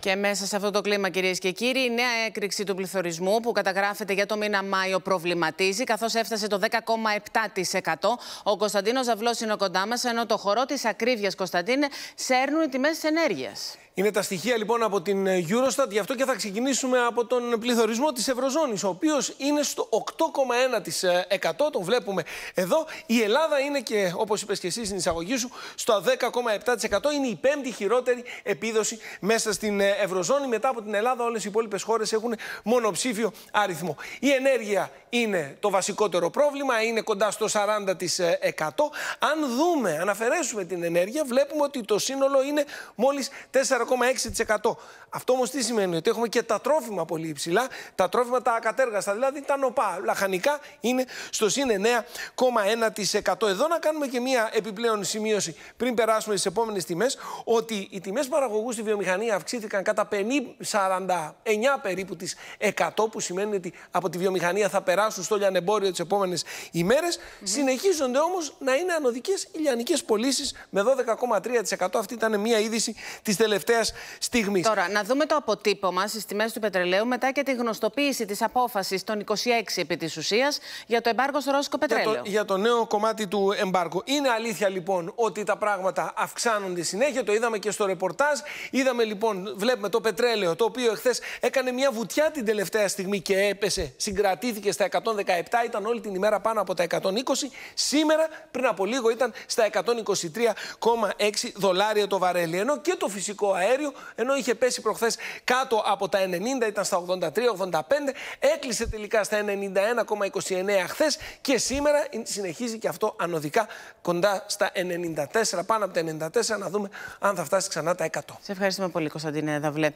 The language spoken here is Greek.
Και μέσα σε αυτό το κλίμα, κυρίες και κύριοι, η νέα έκρηξη του πληθωρισμού που καταγράφεται για το μήνα Μάιο προβληματίζει, καθώς έφτασε το 10,7%. Ο Κωνσταντίνος Ζαβλός είναι κοντά μας, ενώ το χορό της ακρίβειας Κωνσταντίνε σέρνουν οι τιμές ενέργειας. Είναι τα στοιχεία λοιπόν από την ε, Eurostat, γι' αυτό και θα ξεκινήσουμε από τον πληθωρισμό της Ευρωζώνης, ο οποίος είναι στο 8,1%, τον βλέπουμε εδώ. Η Ελλάδα είναι και, όπως είπες και εσύ στην εισαγωγή σου, στο 10,7%. Είναι η πέμπτη χειρότερη επίδοση μέσα στην ε, Ευρωζώνη. Μετά από την Ελλάδα όλες οι υπόλοιπες χώρες έχουν μονοψήφιο αριθμό. Η ενέργεια είναι το βασικότερο πρόβλημα, είναι κοντά στο 40%. Αν δούμε, αν αφαιρέσουμε την ενέργεια, βλέπουμε ότι το σύνολο είναι μόλις 4 4,6%. Αυτό όμως τι σημαίνει, ότι έχουμε και τα τρόφιμα πολύ υψηλά, τα τρόφιμα τα ακατέργαστα, δηλαδή τα νοπά. Λαχανικά είναι στο συν 9,1%. Εδώ να κάνουμε και μία επιπλέον σημείωση πριν περάσουμε στις επόμενες τιμές, ότι οι τιμές παραγωγού στη βιομηχανία αυξήθηκαν κατά 50, 49 περίπου τις 100, που σημαίνει ότι από τη βιομηχανία θα περάσουν στο λιανεμπόριο τις επόμενες ημέρες. Mm -hmm. Συνεχίζονται όμως να είναι ανωδικές οι πωλήσεις με 12,3%. Αυτή ήταν μία είδηση της τελευταίας τελευταίας Τώρα, να δούμε το αποτύπωμα στις τιμές του πετρελαίου μετά και τη γνωστοποίηση της απόφασης των 26 επί της ουσίας για το εμπάργκο στο ρώσικο πετρέλαιο. Για το, για το νέο κομμάτι του εμπάργου. Είναι αλήθεια λοιπόν ότι τα πράγματα αυξάνονται συνέχεια. Το είδαμε και στο ρεπορτάζ. Είδαμε λοιπόν, βλέπουμε το πετρέλαιο το οποίο εχθές έκανε μια βουτιά την τελευταία στιγμή και έπεσε. Συγκρατήθηκε στα 117, ήταν όλη την ημέρα πάνω από τα 120. Σήμερα πριν από λίγο ήταν στα 123,6 δολάρια το βαρέλι. Ενώ και το φυσικό αέριο, ενώ είχε πέσει προχθές κάτω από τα 90, ήταν στα 83-85, έκλεισε τελικά στα 91,29 χθες και σήμερα συνεχίζει και αυτό ανωδικά κοντά στα 94, πάνω από τα 94, να δούμε αν θα φτάσει ξανά τα 100. Σε ευχαριστούμε πολύ, Κωνσταντίνε Δαβλέ.